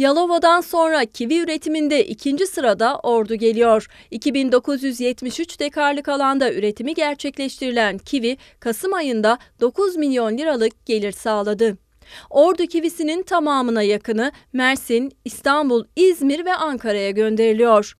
Yalova'dan sonra kivi üretiminde ikinci sırada Ordu geliyor. 2973 dekarlık alanda üretimi gerçekleştirilen kivi Kasım ayında 9 milyon liralık gelir sağladı. Ordu kivisinin tamamına yakını Mersin, İstanbul, İzmir ve Ankara'ya gönderiliyor.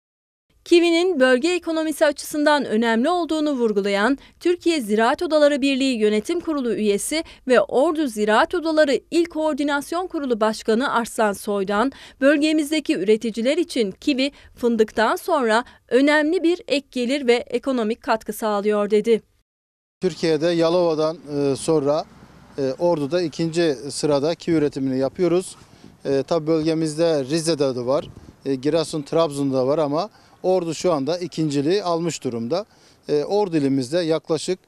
Kivi'nin bölge ekonomisi açısından önemli olduğunu vurgulayan Türkiye Ziraat Odaları Birliği Yönetim Kurulu üyesi ve Ordu Ziraat Odaları İl Koordinasyon Kurulu Başkanı Arslan Soydan, bölgemizdeki üreticiler için kivi fındıktan sonra önemli bir ek gelir ve ekonomik katkı sağlıyor dedi. Türkiye'de Yalova'dan e, sonra e, Ordu'da ikinci sırada kivi üretimini yapıyoruz. E, Tabi bölgemizde Rize'de de var, Giresun, Trabzon'da var ama Ordu şu anda ikinciliği almış durumda. E, Ordu ilimizde yaklaşık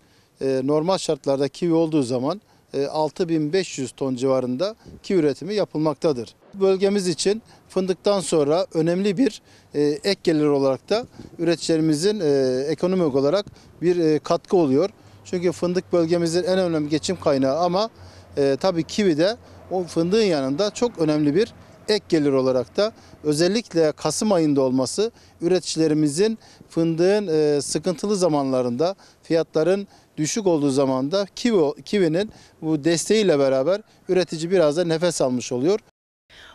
e, normal şartlarda kivi olduğu zaman e, 6500 ton civarında kivi üretimi yapılmaktadır. Bölgemiz için fındıktan sonra önemli bir e, ek gelir olarak da üreticilerimizin e, ekonomik olarak bir e, katkı oluyor. Çünkü fındık bölgemizin en önemli geçim kaynağı ama e, tabii kivi de o fındığın yanında çok önemli bir ek gelir olarak da özellikle Kasım ayında olması üreticilerimizin fındığın e, sıkıntılı zamanlarında fiyatların düşük olduğu zaman da kivi, kivinin bu desteğiyle beraber üretici biraz da nefes almış oluyor.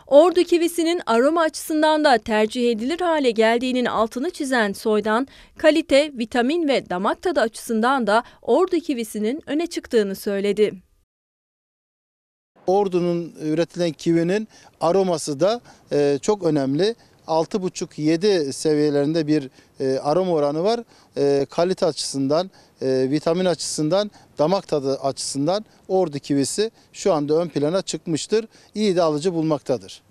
Ordu kivisinin aroma açısından da tercih edilir hale geldiğinin altını çizen soydan kalite, vitamin ve damak tadı açısından da Ordu kivisinin öne çıktığını söyledi. Ordu'nun üretilen kivinin aroması da e, çok önemli. 6,5-7 seviyelerinde bir e, aroma oranı var. E, kalite açısından, e, vitamin açısından, damak tadı açısından Ordu kivisi şu anda ön plana çıkmıştır. İyi de alıcı bulmaktadır.